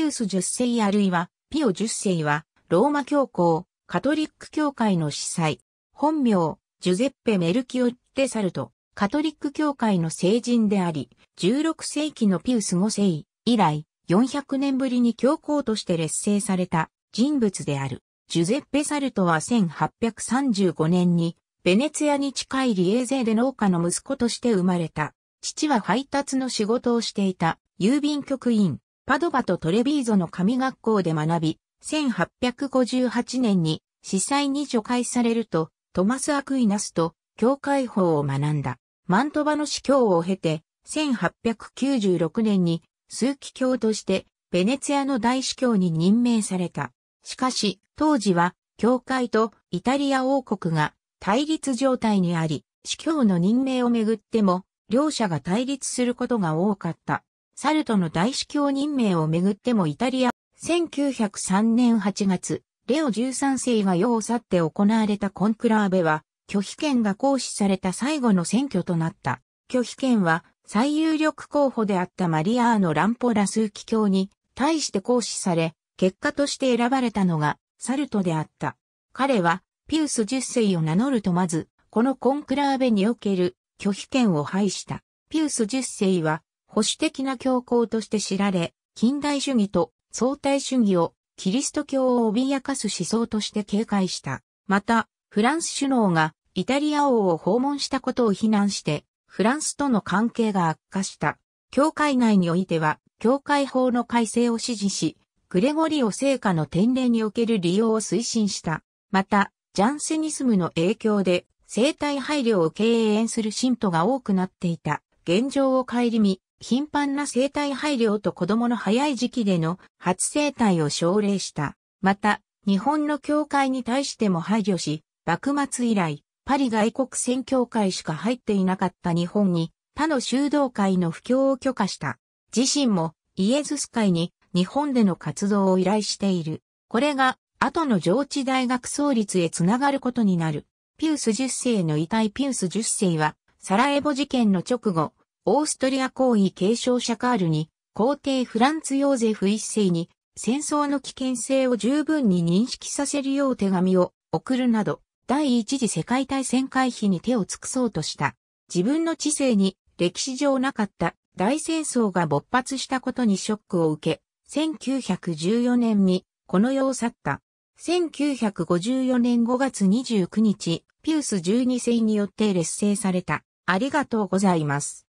ピウス10世あるいは、ピオ10世は、ローマ教皇、カトリック教会の司祭、本名、ジュゼッペ・メルキオッテ・サルト、カトリック教会の聖人であり、16世紀のピウス5世以来、400年ぶりに教皇として列勢された人物である。ジュゼッペ・サルトは1835年に、ベネツィアに近いリエーゼで農家の息子として生まれた。父は配達の仕事をしていた郵便局員、パドバとトレビーゾの神学校で学び、1858年に司祭に除会されると、トマス・アクイナスと教会法を学んだ。マントバの司教を経て、1896年に枢機卿としてベネツィアの大司教に任命された。しかし、当時は、教会とイタリア王国が対立状態にあり、司教の任命をめぐっても、両者が対立することが多かった。サルトの大司教任命をめぐってもイタリア、1903年8月、レオ13世が世を去って行われたコンクラーベは、拒否権が行使された最後の選挙となった。拒否権は、最有力候補であったマリアーノ・ランポラスーキ教に対して行使され、結果として選ばれたのがサルトであった。彼はピウス10世を名乗るとまず、このコンクラーベにおける拒否権を廃した。ピウス10世は保守的な教皇として知られ、近代主義と相対主義をキリスト教を脅かす思想として警戒した。また、フランス首脳がイタリア王を訪問したことを非難して、フランスとの関係が悪化した。教会内においては、教会法の改正を支持し、グレゴリオ聖火の典礼における利用を推進した。また、ジャンセニスムの影響で、生体配慮を敬遠する信徒が多くなっていた。現状を顧み、頻繁な生体配慮と子供の早い時期での初生体を奨励した。また、日本の教会に対しても配慮し、幕末以来、パリ外国宣教会しか入っていなかった日本に、他の修道会の布教を許可した。自身もイエズス会に日本での活動を依頼している。これが後の上智大学創立へつながることになる。ピウス10世の遺体ピウス10世は、サラエボ事件の直後、オーストリア皇位継承者カールに、皇帝フランツ・ヨーゼフ一世に、戦争の危険性を十分に認識させるよう手紙を送るなど、第一次世界大戦回避に手を尽くそうとした。自分の知性に歴史上なかった大戦争が勃発したことにショックを受け、1914年にこの世を去った。1954年5月29日、ピウス12世によって劣勢された。ありがとうございます。